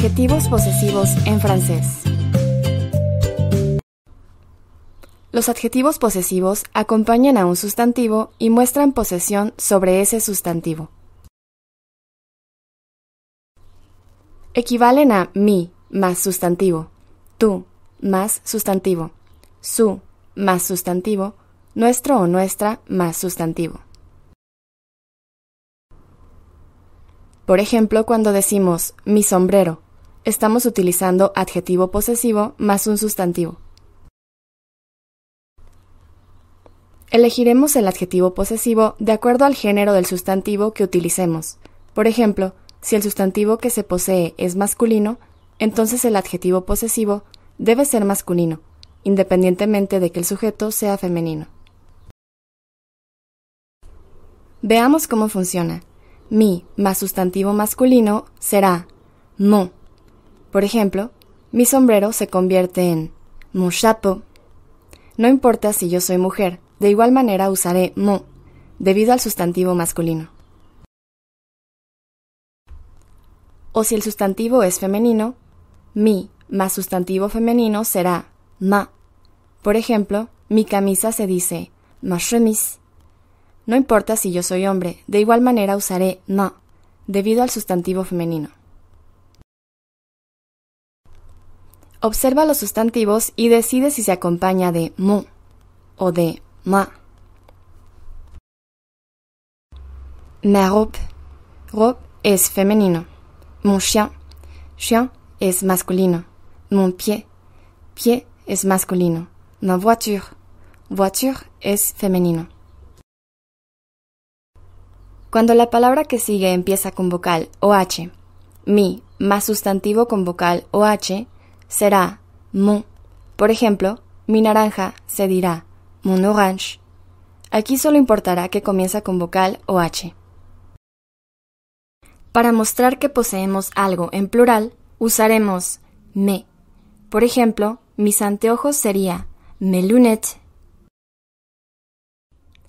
adjetivos posesivos en francés. Los adjetivos posesivos acompañan a un sustantivo y muestran posesión sobre ese sustantivo. Equivalen a mi más sustantivo, tú más sustantivo, su más sustantivo, nuestro o nuestra más sustantivo. Por ejemplo, cuando decimos mi sombrero estamos utilizando adjetivo posesivo más un sustantivo. Elegiremos el adjetivo posesivo de acuerdo al género del sustantivo que utilicemos. Por ejemplo, si el sustantivo que se posee es masculino, entonces el adjetivo posesivo debe ser masculino, independientemente de que el sujeto sea femenino. Veamos cómo funciona. Mi más sustantivo masculino será mo por ejemplo, mi sombrero se convierte en mon chapeau. No importa si yo soy mujer, de igual manera usaré mon, debido al sustantivo masculino. O si el sustantivo es femenino, mi más sustantivo femenino será ma. Por ejemplo, mi camisa se dice ma chemise. No importa si yo soy hombre, de igual manera usaré ma, debido al sustantivo femenino. Observa los sustantivos y decide si se acompaña de mu o de ma. Ma robe. Robe es femenino. Mon chien. Chien es masculino. Mon pied. Pied es masculino. Ma voiture. Voiture es femenino. Cuando la palabra que sigue empieza con vocal o h, mi más sustantivo con vocal OH, será mon. Por ejemplo, mi naranja se dirá mon orange. Aquí solo importará que comienza con vocal o h. Para mostrar que poseemos algo en plural, usaremos me. Por ejemplo, mis anteojos sería me lunettes.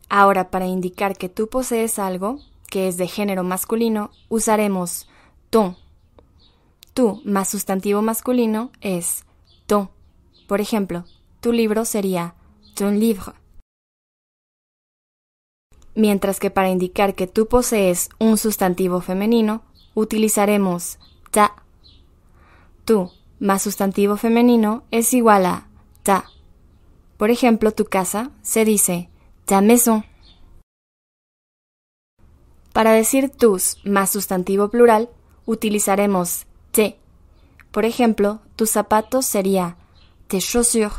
Ahora, para indicar que tú posees algo, que es de género masculino, usaremos ton tú más sustantivo masculino es ton. Por ejemplo, tu libro sería ton livre. Mientras que para indicar que tú posees un sustantivo femenino, utilizaremos ta. Tú más sustantivo femenino es igual a ta. Por ejemplo, tu casa se dice ta maison. Para decir tus más sustantivo plural, utilizaremos por ejemplo, tu zapato sería tes chaussures.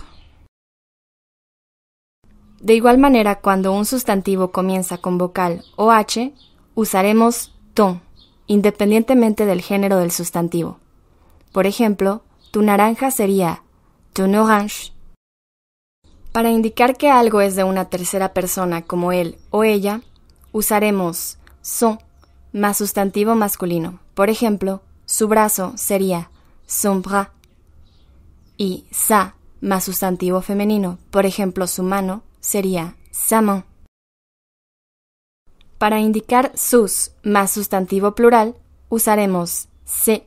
De igual manera, cuando un sustantivo comienza con vocal o h, usaremos ton, independientemente del género del sustantivo. Por ejemplo, tu naranja sería ton orange. Para indicar que algo es de una tercera persona como él o ella, usaremos son más sustantivo masculino. Por ejemplo, su brazo sería son bras. Y sa más sustantivo femenino, por ejemplo, su mano sería sa Para indicar sus más sustantivo plural, usaremos se.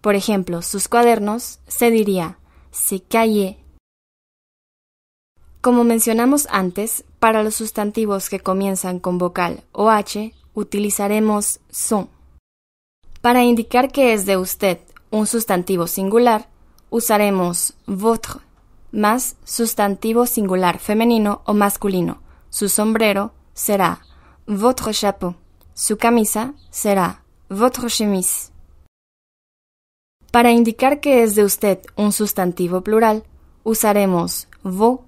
Por ejemplo, sus cuadernos se diría se calle. Como mencionamos antes, para los sustantivos que comienzan con vocal o h, utilizaremos son. Para indicar que es de usted un sustantivo singular, usaremos votre más sustantivo singular femenino o masculino. Su sombrero será votre chapeau. Su camisa será votre chemise. Para indicar que es de usted un sustantivo plural, usaremos vos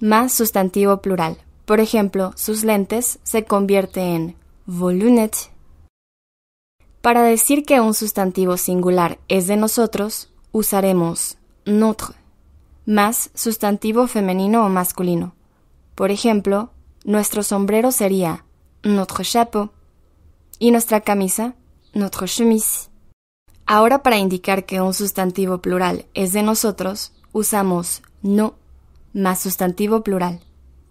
más sustantivo plural. Por ejemplo, sus lentes se convierte en vos lunettes. Para decir que un sustantivo singular es de nosotros, usaremos notre más sustantivo femenino o masculino. Por ejemplo, nuestro sombrero sería notre chapeau y nuestra camisa notre chemise. Ahora para indicar que un sustantivo plural es de nosotros, usamos no más sustantivo plural.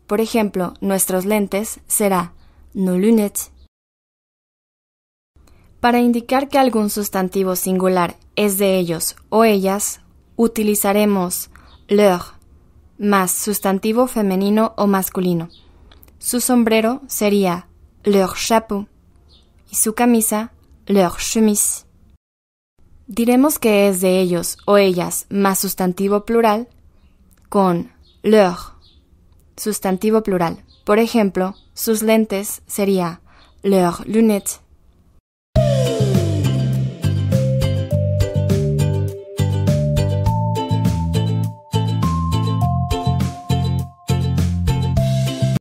Por ejemplo, nuestros lentes será nos lunettes. Para indicar que algún sustantivo singular es de ellos o ellas, utilizaremos leur más sustantivo femenino o masculino. Su sombrero sería leur chapeau y su camisa leur chemise. Diremos que es de ellos o ellas más sustantivo plural con leur sustantivo plural. Por ejemplo, sus lentes sería leur lunettes.